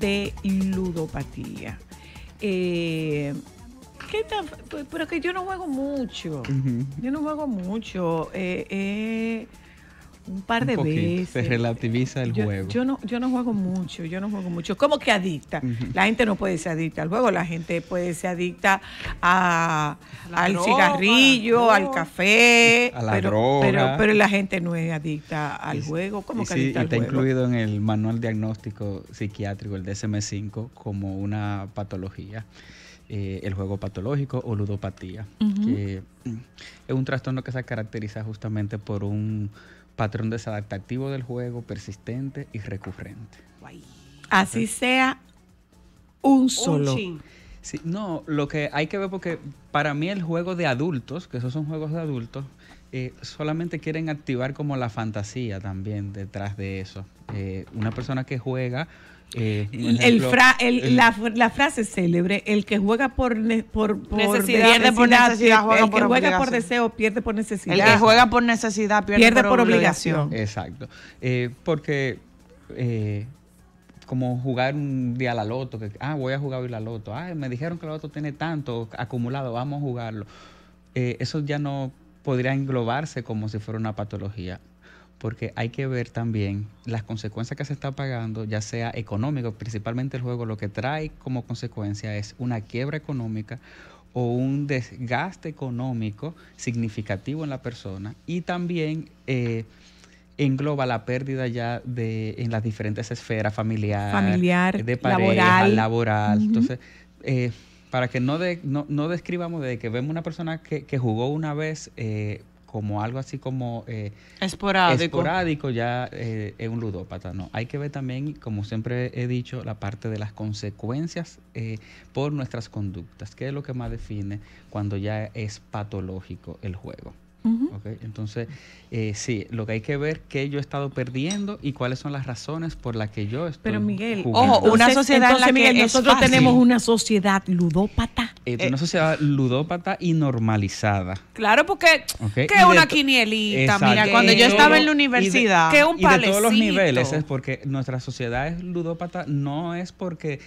de ludopatía. Eh, ¿qué pero que yo no juego mucho. Yo no juego mucho. Eh, eh, un par de veces. Se relativiza el juego. Yo no, yo no juego mucho, yo no juego mucho. ¿Cómo que adicta? La gente no puede ser adicta al juego, la gente puede ser adicta a, al cigarrillo, al café. A la pero, droga. Pero, la gente no es adicta al juego. ¿Cómo que está incluido en el manual diagnóstico psiquiátrico, el DSM-5, como una patología. Eh, el juego patológico o ludopatía, que mm, es un trastorno que se caracteriza justamente por un patrón desadaptativo del juego, persistente y recurrente. Así sea un solo. no, lo que hay que ver porque para mí el juego de adultos, que esos son juegos de adultos, eh, solamente quieren activar como la fantasía también detrás de eso. Eh, una persona que juega... Eh, el, la, frase célebre, el que juega por, por, por necesidad, pierde por necesidad, el que juega por deseo pierde por necesidad. El que juega por necesidad pierde, por, obligación. Exacto. porque como jugar un día la loto, que ah, voy a jugar hoy la loto, ah, me dijeron que la loto tiene tanto acumulado, vamos a jugarlo. eso ya no podría englobarse como si fuera una patología, porque hay que ver también las consecuencias que se está pagando, ya sea económico, principalmente el juego lo que trae como consecuencia es una quiebra económica o un desgaste económico significativo en la persona y también eh, engloba la pérdida ya de en las diferentes esferas familiar, familiar de pareja, laboral, entonces eh, para que no, no, no, describamos de que vemos una persona que, jugó una vez eh, como algo así como eh, esporádico. esporádico. ya eh, es un ludópata. No, hay que ver también, como siempre he dicho, la parte de las consecuencias eh, por nuestras conductas, que es lo que más define cuando ya es patológico el juego okay, entonces, eh, sí, lo que hay que ver qué yo he estado perdiendo y cuáles son las razones por las que yo estoy. Pero Miguel, ojo, una sociedad en la que nosotros tenemos una sociedad ludópata. Eh, una sociedad ludópata y normalizada. Claro, porque qué una quinielita, mira, cuando yo estaba en la universidad, qué un palecito. Y de todos los niveles, es porque nuestra sociedad es ludópata, no es porque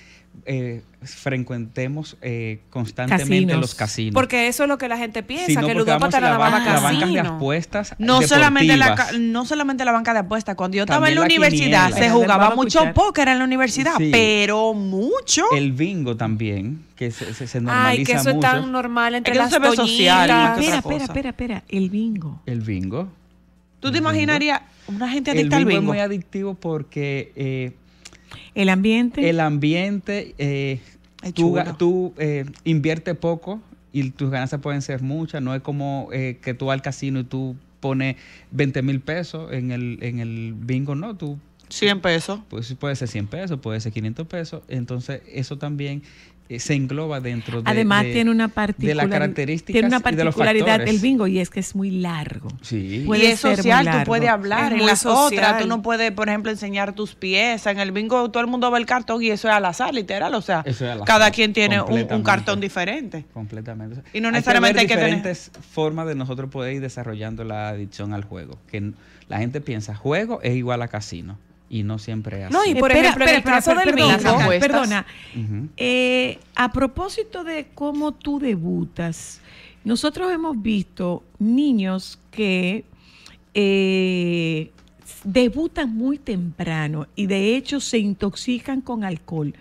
eh, frecuentemos eh, constantemente los casinos. Porque eso es lo que la gente piensa, que ludópata era la, la banca, la banca de apuestas no solamente la No solamente la banca de apuestas. Cuando yo estaba en la, universidad se jugaba mucho póker en la universidad, pero mucho. El bingo también, que se, se, normaliza Ay, que eso es tan normal entre las se social. espera, espera, espera, espera. El bingo. El bingo. ¿Tú te imaginarías una gente adicta al bingo al bingo? Es muy adictivo porque... Eh, el ambiente. El ambiente. Eh, tú, tú eh, inviertes poco y tus ganancias pueden ser muchas. No es como eh, que tú vas al casino y tú pones 20 mil pesos en el, en el bingo, no. Tú 100 pesos. Pues puede ser 100 pesos, puede ser 500 pesos. Entonces, eso también eh, se engloba dentro de, Además, tiene una de la característica tiene una particularidad del bingo y es que es muy largo. Sí. y es social, tú puedes hablar en las otras, tú no puedes, por ejemplo, enseñar tus piezas. En el bingo todo el mundo ve el cartón y eso es al azar, literal, o sea, cada quien tiene un, cartón diferente. Completamente. y no necesariamente hay que, hay diferentes formas de nosotros poder ir desarrollando la adicción al juego, que la gente piensa, juego es igual a casino y no siempre así. No, y por ejemplo, perdona, eh, a propósito de cómo tú debutas, nosotros hemos visto niños que eh, debutan muy temprano y de hecho se intoxican con alcohol,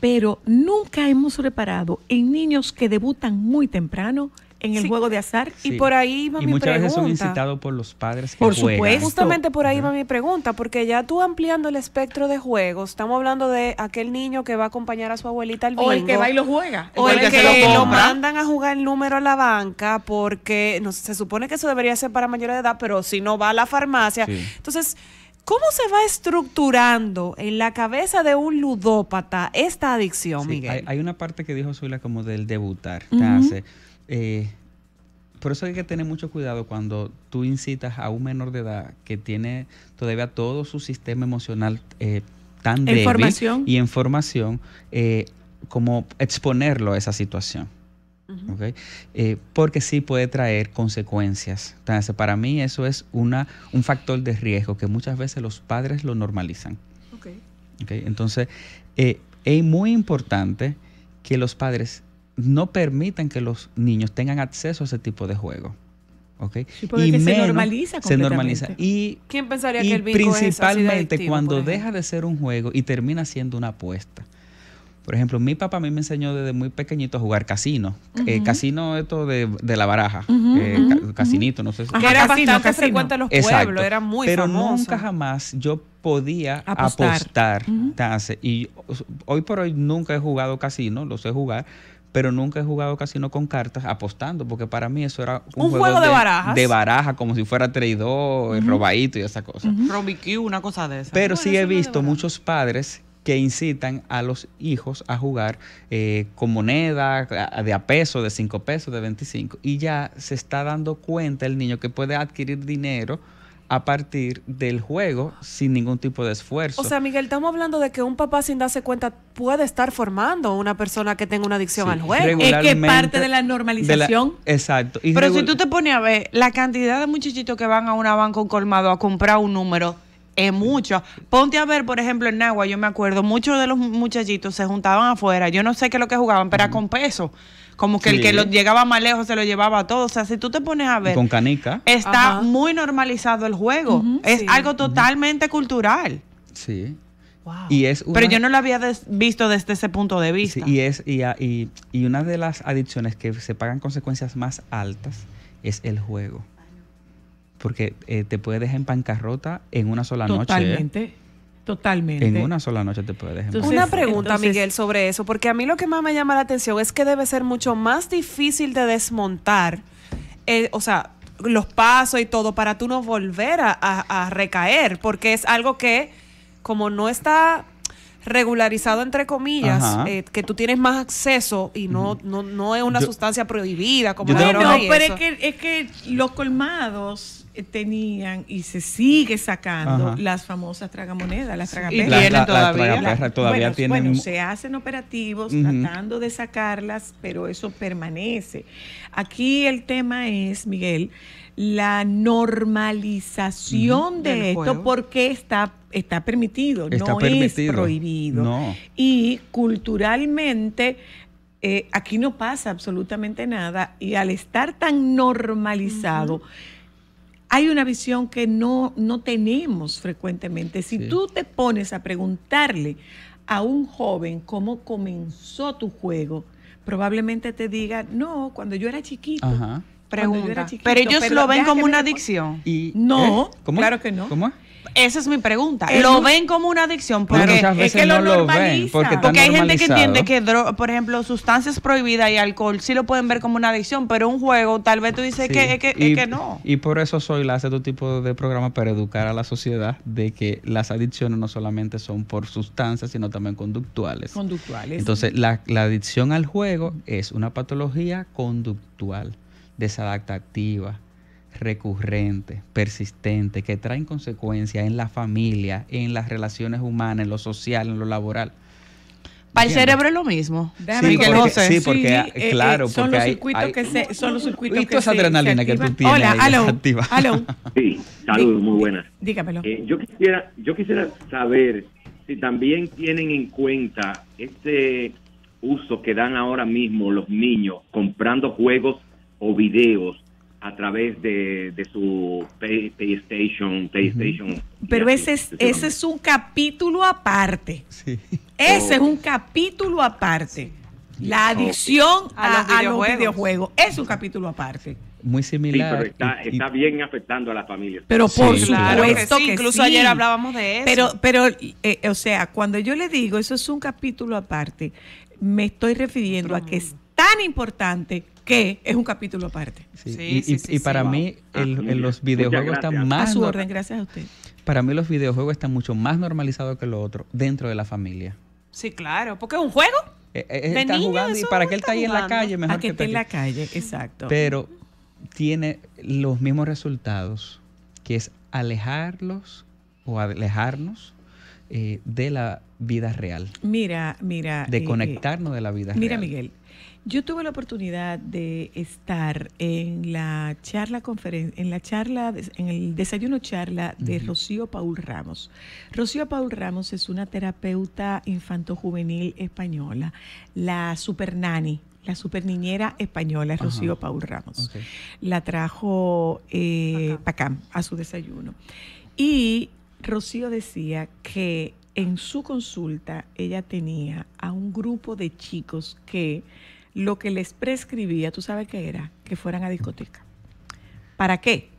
pero nunca hemos reparado en niños que debutan muy temprano en el juego de azar. Y por ahí va y muchas veces son incitados por los padres. Que por supuesto. Justamente por ahí va mi pregunta, porque ya tú ampliando el espectro de juegos, estamos hablando de aquel niño que va a acompañar a su abuelita al bingo. O el que va y lo juega. O el, que, lo, mandan a jugar el número a la banca, porque no, se supone que eso debería ser para mayores de edad, pero si no va a la farmacia. Entonces... ¿Cómo se va estructurando en la cabeza de un ludópata esta adicción, Miguel? Hay, una parte que dijo Zula como del debutar. ¿qué eh, por eso hay que tener mucho cuidado cuando tú incitas a un menor de edad que tiene todavía todo su sistema emocional eh, tan débil formación y en formación, eh, como exponerlo a esa situación. porque sí puede traer consecuencias. Entonces, para mí eso es una, un factor de riesgo que muchas veces los padres lo normalizan. Entonces, es muy importante que los padres no permiten que los niños tengan acceso a ese tipo de juego. Okay. y se normaliza se normaliza y quién pensaría que el principalmente cuando deja de ser un juego y termina siendo una apuesta por ejemplo, mi papá a mí me enseñó desde muy pequeñito a jugar casino. Eh, casino esto de, la baraja. Eh, casinito, no sé si... era casino, bastante frecuente los pueblos, era muy Pero nunca jamás yo podía apostar. apostar. Y hoy por hoy nunca he jugado casino, lo sé jugar, pero nunca he jugado casino con cartas apostando, porque para mí eso era un, juego, de, barajas. De baraja, como si fuera traidor, robadito y esa cosa. Uh una cosa de esa. Pero sí he visto muchos padres que incitan a los hijos a jugar eh, con moneda de a peso, de 5 pesos, de 25. Y ya se está dando cuenta el niño que puede adquirir dinero a partir del juego sin ningún tipo de esfuerzo. O sea, Miguel, estamos hablando de que un papá sin darse cuenta puede estar formando a una persona que tenga una adicción al juego. Es que parte de la normalización. exacto. Pero si tú te pones a ver la cantidad de muchachitos que van a una banca colmado a comprar un número es mucho. Ponte a ver, por ejemplo, en Nagua, yo me acuerdo, muchos de los muchachitos se juntaban afuera. Yo no sé qué es lo que jugaban, pero con peso. Como que el que lo llegaba más lejos se lo llevaba a todo. O sea, si tú te pones a ver. Con canica. Está muy normalizado el juego. es algo totalmente cultural. Sí. Wow. Pero yo no lo había visto desde ese punto de vista. y, es, y, y, y una de las adicciones que se pagan consecuencias más altas es el juego porque eh, te te dejar en pancarrota en una sola noche. ¿eh? Totalmente. Totalmente. En una sola noche te puede dejar en pancarrota. una pregunta, Miguel, sobre eso, porque a mí lo que más me llama la atención es que debe ser mucho más difícil de desmontar, eh, o sea, los pasos y todo para tú no volver a recaer, porque es algo que como no está regularizado entre comillas, eh, que tú tienes más acceso y no, no, no es una sustancia prohibida como la No, pero es que, es que los colmados eh, tenían y se sigue sacando las famosas tragamonedas, las tragaperras. La, todavía. La bueno, se hacen operativos tratando de sacarlas, pero eso permanece. Aquí el tema es, Miguel, la normalización de esto porque está, está permitido, no es prohibido. Y culturalmente eh, aquí no pasa absolutamente nada y al estar tan normalizado... hay una visión que no, no tenemos frecuentemente. Si tú te pones a preguntarle a un joven cómo comenzó tu juego, probablemente te diga, no, cuando yo era chiquito, pero ellos lo ven como una adicción. no, ¿eh? claro que no. ¿Cómo? Esa es mi pregunta. lo ven como una adicción porque es que lo Porque, hay gente que entiende que, por ejemplo, sustancias prohibidas y alcohol sí lo pueden ver como una adicción, pero un juego tal vez tú dices que, es que, no. Y por eso soy la hace tu tipo de programa para educar a la sociedad de que las adicciones no solamente son por sustancias, sino también conductuales. Conductuales. Entonces, la adicción al juego es una patología conductual desadaptativa recurrente, persistente que traen consecuencias en la familia, en las relaciones humanas, en lo social, en lo laboral. Para el cerebro es lo mismo. Sí porque, sí, porque, eh, eh, claro, son los circuitos que se, son los circuitos Hola, aló, Sí, saludos, muy buenas. Dígamelo. Eh, yo quisiera, yo quisiera saber si también tienen en cuenta este uso que dan ahora mismo los niños comprando juegos o videos a través de, su PlayStation, PlayStation. Pero ese es, ese es un capítulo aparte. Ese es oh. un capítulo aparte. La oh. adicción a, los videojuegos. Es un capítulo aparte. Muy similar. pero está, está bien afectando a las familias. Pero por eso Incluso ayer hablábamos de eso. Pero, pero eh, o sea, cuando yo le digo eso es un capítulo aparte, me estoy refiriendo a que es tan importante que es un capítulo aparte. Sí, y, y, para mí ah, los videojuegos están más... orden, gracias a usted. Para mí los videojuegos están mucho más normalizados que lo otro dentro de la familia. Sí, claro, porque es un juego. Eh, eh, eh, está jugando y para que él está ahí en la calle, mejor. que, esté en la calle, exacto. Pero tiene los mismos resultados, que es alejarlos o alejarnos de la vida real. Mira, mira. De conectarnos de la vida real. Mira, Miguel, yo tuve la oportunidad de estar en la charla conferencia, en la charla, en el desayuno charla de Rocío Paul Ramos. Rocío Paul Ramos es una terapeuta infanto-juvenil española, la super nani, la super niñera española, Rocío Paul Ramos. La trajo eh, acá a su desayuno. Y Rocío decía que en su consulta ella tenía a un grupo de chicos que lo que les prescribía, tú sabes qué era, que fueran a discoteca. ¿Para qué?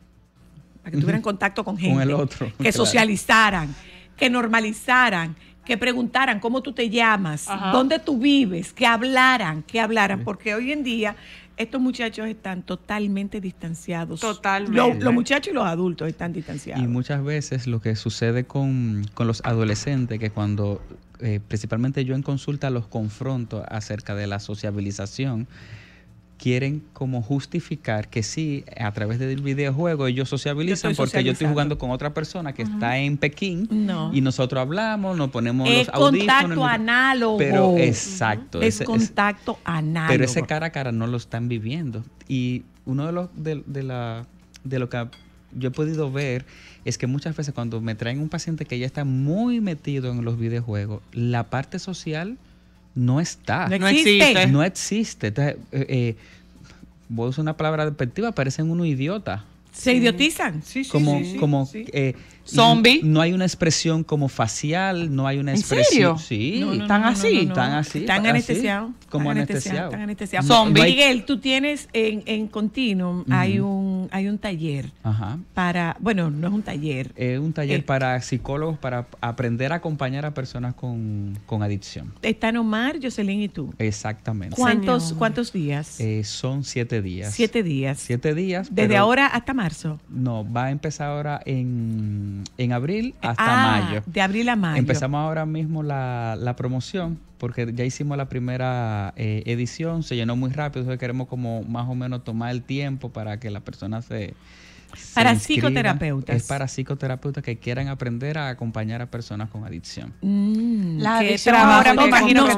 Para que tuvieran contacto con gente, con el otro, que socializaran, que normalizaran, que preguntaran cómo tú te llamas, dónde tú vives, que hablaran, que hablaran, porque hoy en día estos muchachos están totalmente distanciados. Totalmente. Los, muchachos y los adultos están distanciados. Y muchas veces lo que sucede con, con los adolescentes, que cuando eh, principalmente yo en consulta los confronto acerca de la sociabilización, quieren como justificar que sí, a través del videojuego ellos sociabilizan porque yo estoy jugando con otra persona que está en Pekín y nosotros hablamos, nos ponemos los contacto análogo. Pero exacto. Es contacto análogo. Pero ese cara a cara no lo están viviendo. Y uno de los de, la, de lo que yo he podido ver es que muchas veces cuando me traen un paciente que ya está muy metido en los videojuegos, la parte social no está. No existe. No existe. Entonces, eh, eh, voy a usar una palabra despectiva, parecen unos idiotas. Se idiotizan. Sí, sí, como, sí, como eh, zombie. No hay una expresión como facial, no hay una expresión. ¿En serio? Sí. Están tan así. Tan así. Están anestesiado. Como anestesiado. Tan anestesiado. Zombie. Miguel, tú tienes en, en Continuum, hay un hay un taller para, bueno, no es un taller. Es un taller eh, para psicólogos para aprender a acompañar a personas con, con adicción. Están Omar, Jocelyn y tú. Exactamente. ¿Cuántos, ¿cuántos días? Eh, son siete días. Siete días. Siete días. ¿Desde ahora hasta marzo? No, va a empezar ahora en, en abril ah, hasta mayo. De abril a mayo. Empezamos ahora mismo la, la promoción porque ya hicimos la primera eh, edición, se llenó muy rápido, entonces queremos como más o menos tomar el tiempo para que la persona para psicoterapeutas. Es para psicoterapeutas que quieran aprender a acompañar a personas con adicción. Mm, la nos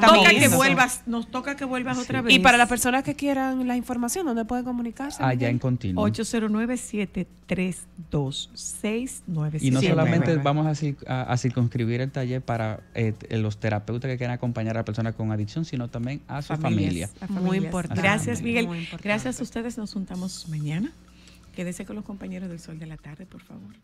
toca que vuelvas, otra vez. Y para las personas que quieran la información, ¿dónde pueden comunicarse? Allá en continuo. 809 732 Y no solamente vamos a, circunscribir el taller para eh, los terapeutas que quieran acompañar a personas con adicción, sino también a su familia. Muy, importante. Gracias, Miguel. Gracias a ustedes. Nos juntamos mañana. Quédese con los compañeros del Sol de la Tarde, por favor.